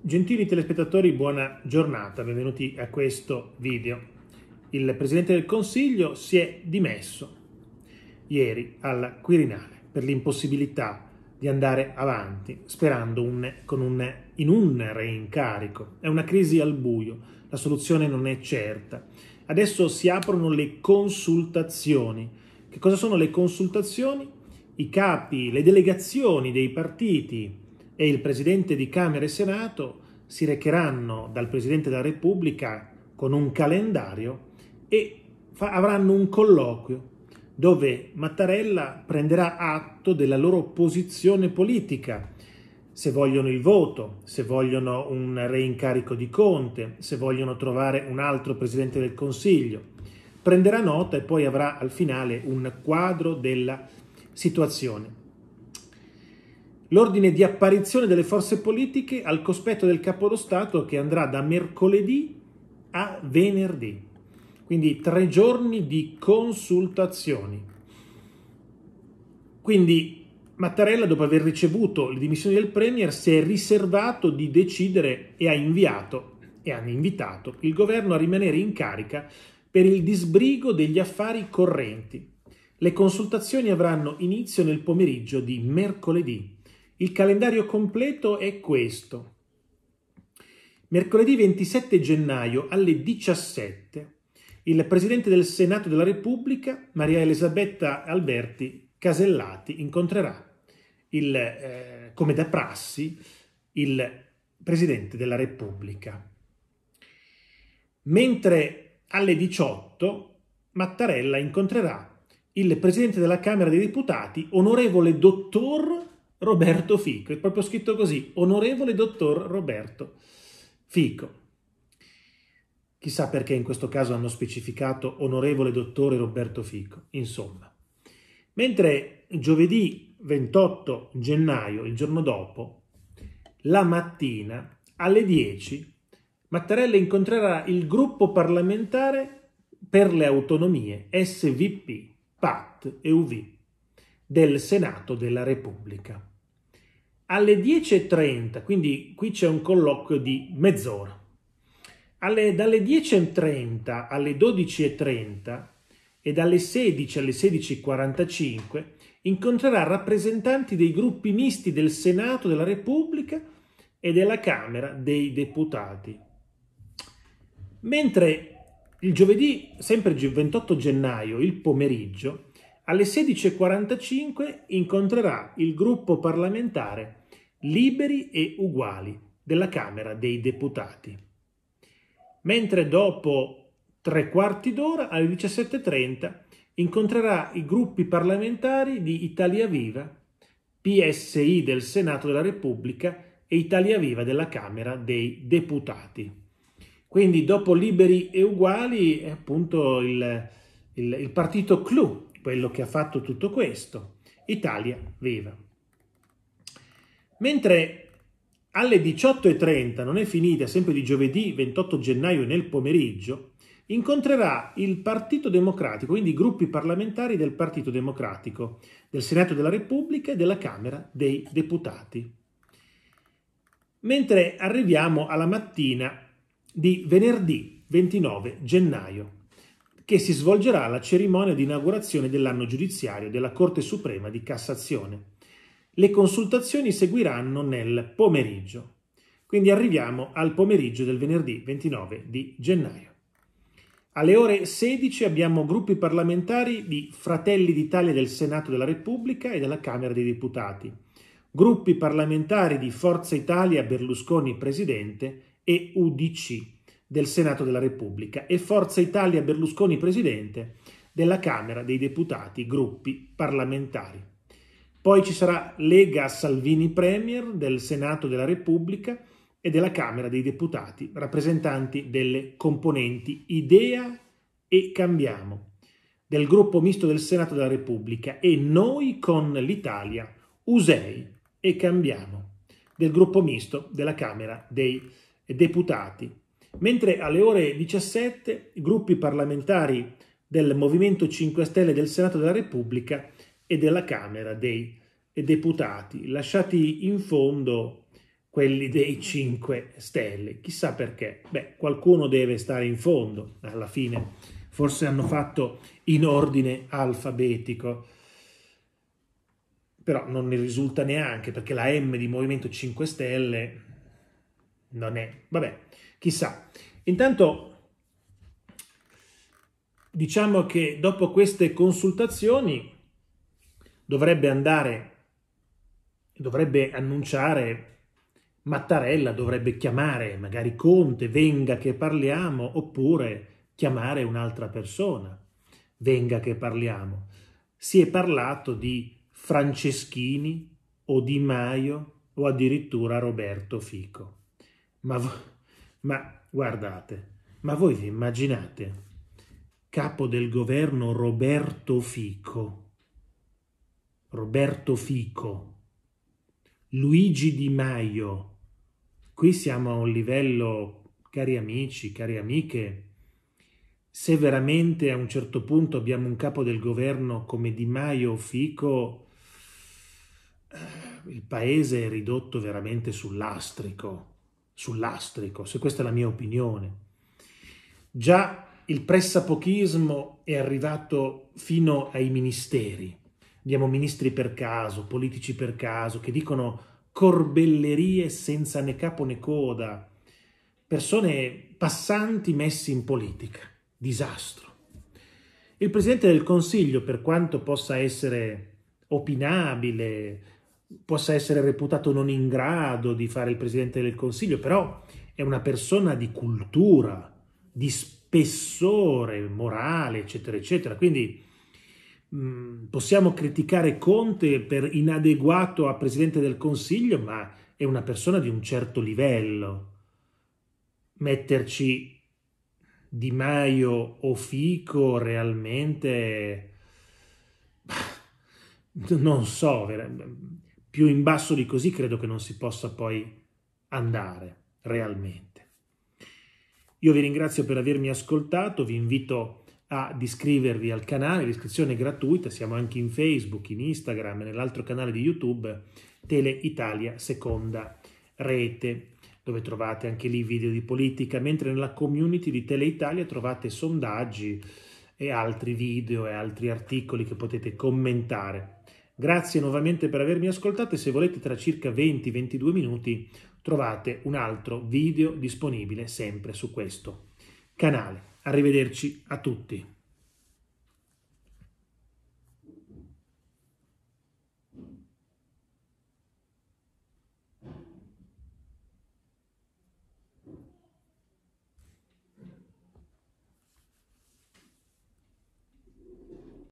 Gentili telespettatori, buona giornata, benvenuti a questo video. Il Presidente del Consiglio si è dimesso ieri al Quirinale per l'impossibilità di andare avanti sperando un, un, in un reincarico. È una crisi al buio, la soluzione non è certa. Adesso si aprono le consultazioni. Che cosa sono le consultazioni? I capi, le delegazioni dei partiti e il Presidente di Camera e Senato si recheranno dal Presidente della Repubblica con un calendario e fa, avranno un colloquio dove Mattarella prenderà atto della loro posizione politica, se vogliono il voto, se vogliono un reincarico di Conte, se vogliono trovare un altro Presidente del Consiglio. Prenderà nota e poi avrà al finale un quadro della situazione l'ordine di apparizione delle forze politiche al cospetto del capo dello Stato che andrà da mercoledì a venerdì. Quindi tre giorni di consultazioni. Quindi Mattarella, dopo aver ricevuto le dimissioni del Premier, si è riservato di decidere e ha inviato e hanno invitato il governo a rimanere in carica per il disbrigo degli affari correnti. Le consultazioni avranno inizio nel pomeriggio di mercoledì. Il calendario completo è questo. Mercoledì 27 gennaio alle 17 il Presidente del Senato della Repubblica, Maria Elisabetta Alberti Casellati, incontrerà, il, eh, come da prassi, il Presidente della Repubblica. Mentre alle 18 Mattarella incontrerà il Presidente della Camera dei Deputati, onorevole dottor Roberto Fico, è proprio scritto così, onorevole dottor Roberto Fico. Chissà perché in questo caso hanno specificato onorevole dottore Roberto Fico, insomma. Mentre giovedì 28 gennaio, il giorno dopo, la mattina, alle 10, Mattarella incontrerà il gruppo parlamentare per le autonomie SVP, PAT e UV del Senato della Repubblica alle 10.30, quindi qui c'è un colloquio di mezz'ora, alle, dalle 10.30 alle 12.30 e dalle 16 alle 16.45 incontrerà rappresentanti dei gruppi misti del Senato della Repubblica e della Camera dei Deputati. Mentre il giovedì, sempre il 28 gennaio, il pomeriggio, alle 16.45 incontrerà il gruppo parlamentare Liberi e Uguali della Camera dei Deputati. Mentre dopo tre quarti d'ora, alle 17.30, incontrerà i gruppi parlamentari di Italia Viva, PSI del Senato della Repubblica e Italia Viva della Camera dei Deputati. Quindi dopo Liberi e Uguali è appunto il, il, il partito clou quello che ha fatto tutto questo, Italia Viva. Mentre alle 18.30, non è finita, sempre di giovedì 28 gennaio nel pomeriggio, incontrerà il Partito Democratico, quindi i gruppi parlamentari del Partito Democratico, del Senato della Repubblica e della Camera dei Deputati. Mentre arriviamo alla mattina di venerdì 29 gennaio che si svolgerà la cerimonia di inaugurazione dell'anno giudiziario della Corte Suprema di Cassazione. Le consultazioni seguiranno nel pomeriggio. Quindi arriviamo al pomeriggio del venerdì 29 di gennaio. Alle ore 16 abbiamo gruppi parlamentari di Fratelli d'Italia del Senato della Repubblica e della Camera dei Deputati, gruppi parlamentari di Forza Italia Berlusconi Presidente e UDC del Senato della Repubblica e Forza Italia Berlusconi Presidente della Camera dei Deputati, gruppi parlamentari. Poi ci sarà Lega Salvini Premier del Senato della Repubblica e della Camera dei Deputati, rappresentanti delle componenti Idea e Cambiamo, del gruppo misto del Senato della Repubblica e Noi con l'Italia, Usei e Cambiamo, del gruppo misto della Camera dei Deputati mentre alle ore 17 i gruppi parlamentari del Movimento 5 Stelle del Senato della Repubblica e della Camera dei Deputati, lasciati in fondo quelli dei 5 Stelle. Chissà perché. Beh, qualcuno deve stare in fondo alla fine. Forse hanno fatto in ordine alfabetico. Però non ne risulta neanche perché la M di Movimento 5 Stelle non è. Vabbè. Chissà. Intanto diciamo che dopo queste consultazioni dovrebbe andare, dovrebbe annunciare Mattarella, dovrebbe chiamare magari Conte, venga che parliamo, oppure chiamare un'altra persona, venga che parliamo. Si è parlato di Franceschini o Di Maio o addirittura Roberto Fico. Ma ma guardate, ma voi vi immaginate capo del governo Roberto Fico, Roberto Fico, Luigi Di Maio, qui siamo a un livello, cari amici, cari amiche, se veramente a un certo punto abbiamo un capo del governo come Di Maio o Fico, eh, il paese è ridotto veramente sull'astrico sull'astrico, se questa è la mia opinione. Già il pressapochismo è arrivato fino ai ministeri. Abbiamo ministri per caso, politici per caso, che dicono corbellerie senza né capo né coda, persone passanti messi in politica, disastro. Il Presidente del Consiglio, per quanto possa essere opinabile, possa essere reputato non in grado di fare il presidente del Consiglio, però è una persona di cultura, di spessore morale, eccetera, eccetera. Quindi mm, possiamo criticare Conte per inadeguato a presidente del Consiglio, ma è una persona di un certo livello. Metterci Di Maio o Fico realmente non so, veramente più in basso di così credo che non si possa poi andare realmente. Io vi ringrazio per avermi ascoltato, vi invito ad iscrivervi al canale, l'iscrizione è gratuita, siamo anche in Facebook, in Instagram e nell'altro canale di YouTube Tele Italia Seconda Rete, dove trovate anche lì video di politica, mentre nella community di Tele Italia trovate sondaggi e altri video e altri articoli che potete commentare. Grazie nuovamente per avermi ascoltato e se volete tra circa 20-22 minuti trovate un altro video disponibile sempre su questo canale. Arrivederci a tutti.